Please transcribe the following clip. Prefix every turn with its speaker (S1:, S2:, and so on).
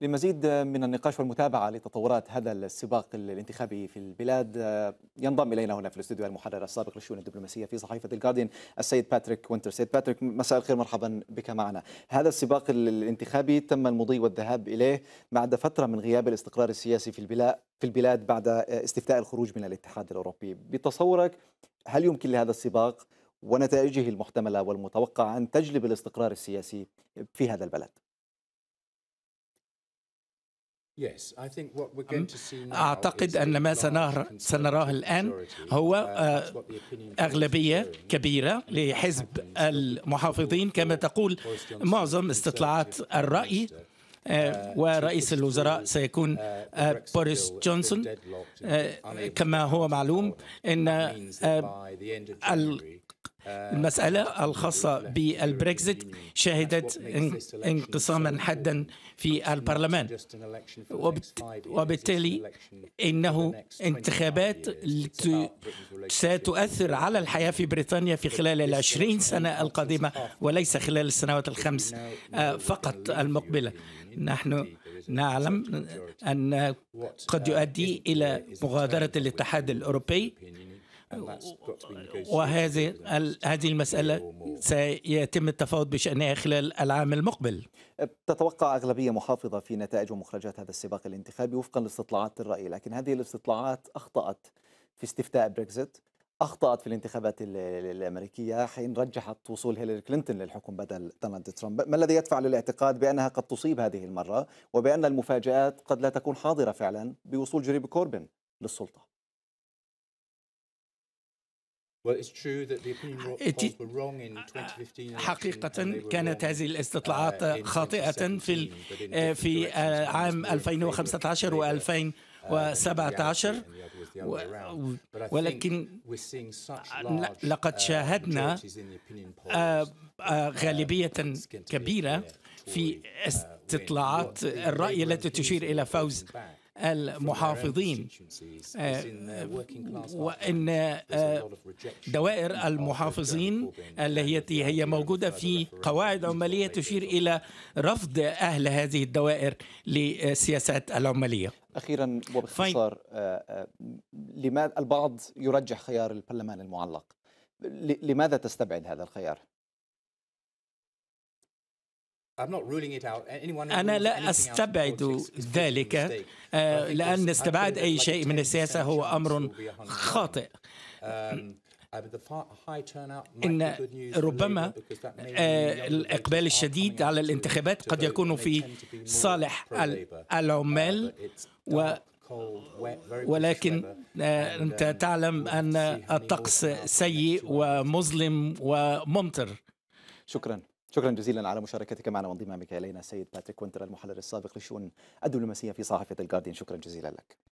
S1: لمزيد من النقاش والمتابعة لتطورات هذا السباق الانتخابي في البلاد آه، ينضم إلينا هنا في الاستوديو المحرر السابق للشؤون الدبلوماسية في صحيفة الجاردين السيد باتريك وينتر سيد باتريك مساء الخير مرحبا بك معنا هذا السباق الانتخابي تم المضي والذهاب إليه بعد فترة من غياب الاستقرار السياسي في البلاد في البلاد بعد آه، استفتاء الخروج من الاتحاد الأوروبي بتصورك هل يمكن لهذا السباق ونتائجه المحتملة والمتوقعة أن تجلب الاستقرار السياسي في هذا البلد؟
S2: أعتقد أن ما سنراه الآن هو uh, آه، أغلبية كبيرة لحزب المحافظين كما تقول معظم استطلاعات الرأي آه، uh, ورئيس الوزراء سيكون uh, آه، بوريس جونسون كما هو معلوم ان المسألة الخاصة بالبريكزيت شهدت انقساما حدا في البرلمان وبالتالي إنه انتخابات ستؤثر على الحياة في بريطانيا في خلال العشرين سنة القادمة وليس خلال السنوات الخمس آه، فقط المقبلة نحن نعلم أن قد يؤدي إلى مغادرة الاتحاد الأوروبي وهذه هذه المسألة سيتم التفاوض بشأنها خلال العام المقبل
S1: تتوقع أغلبية محافظة في نتائج ومخرجات هذا السباق الانتخابي وفقا لاستطلاعات الرأي لكن هذه الاستطلاعات أخطأت في استفتاء بريكزيت أخطأت في الانتخابات الأمريكية حين رجحت وصول هيلاري كلينتون للحكم بدل دونالد ترامب ما الذي يدفع للاعتقاد بأنها قد تصيب هذه المرة وبأن المفاجآت قد لا تكون حاضرة فعلا بوصول جريب كوربن للسلطة
S2: حقيقة كانت هذه الاستطلاعات uh, خاطئة في آه، في عام 2015 و 2017 uh, ولكن uh, لقد شاهدنا آه، آه، غالبية كبيرة في استطلاعات الرأي التي تشير إلى فوز المحافظين آه، وان آه، دوائر المحافظين التي هي موجوده في قواعد عماليه تشير الى رفض اهل هذه الدوائر للسياسات العماليه
S1: اخيرا وباختصار آه، لماذا البعض يرجح خيار البرلمان المعلق لماذا تستبعد هذا الخيار
S2: أنا لا أستبعد ذلك آه، لأن استبعاد أي شيء من السياسة هو أمر خاطئ um, إن ربما آه، الإقبال الشديد على الانتخابات قد يكون في صالح uh, العمال و ولكن آه، أنت um, تعلم أن الطقس سيء ومظلم وممطر
S1: شكراً شكرا جزيلا على مشاركتك معنا وانضمامك الينا السيد باتريك وينتر المحلل السابق للشؤون الدبلوماسيه في صحيفه الجارديان شكرا جزيلا لك